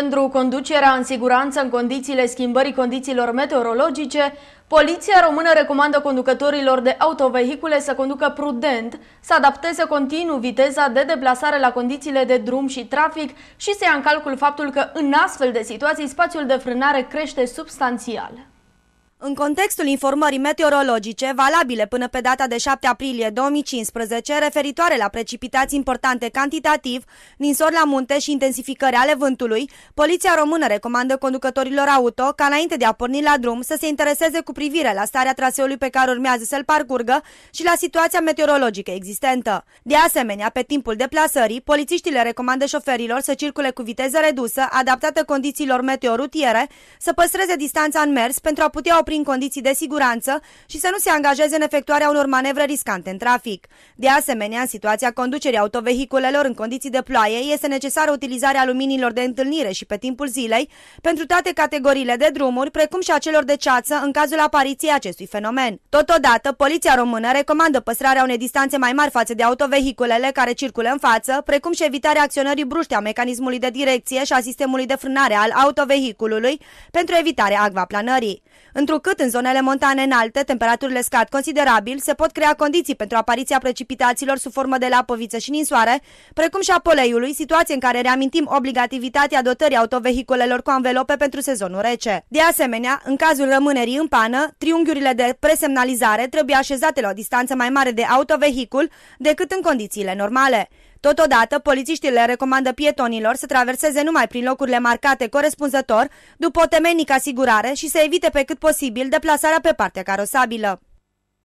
Pentru conducerea în siguranță în condițiile schimbării condițiilor meteorologice, Poliția română recomandă conducătorilor de autovehicule să conducă prudent, să adapteze continuu viteza de deplasare la condițiile de drum și trafic și să ia în calcul faptul că în astfel de situații spațiul de frânare crește substanțial. În contextul informării meteorologice, valabile până pe data de 7 aprilie 2015, referitoare la precipitații importante cantitativ, ninsori la munte și intensificări ale vântului, Poliția Română recomandă conducătorilor auto ca înainte de a porni la drum să se intereseze cu privire la starea traseului pe care urmează să-l parcurgă și la situația meteorologică existentă. De asemenea, pe timpul deplasării, polițiștii le recomandă șoferilor să circule cu viteză redusă, adaptată condițiilor meteorutiere, să păstreze distanța în mers pentru a putea prin condiții de siguranță și să nu se angajeze în efectuarea unor manevre riscante în trafic. De asemenea, în situația conducerii autovehiculelor în condiții de ploaie, este necesară utilizarea luminilor de întâlnire și pe timpul zilei pentru toate categoriile de drumuri, precum și a celor de ceață în cazul apariției acestui fenomen. Totodată, Poliția Română recomandă păstrarea unei distanțe mai mari față de autovehiculele care circulă în față, precum și evitarea acționării bruște a mecanismului de direcție și a sistemului de frânare al autovehiculului pentru evitarea agvaplanării. Într-un Întrucât în zonele montane înalte temperaturile scad considerabil, se pot crea condiții pentru apariția precipitațiilor sub formă de lapoviță și ninsoare, precum și a poleiului, situație în care reamintim obligativitatea dotării autovehiculelor cu anvelope pentru sezonul rece. De asemenea, în cazul rămânerii în pană, triunghiurile de presemnalizare trebuie așezate la o distanță mai mare de autovehicul decât în condițiile normale. Totodată, polițiștii le recomandă pietonilor să traverseze numai prin locurile marcate corespunzător, după o temenică asigurare și să evite pe cât posibil deplasarea pe partea carosabilă.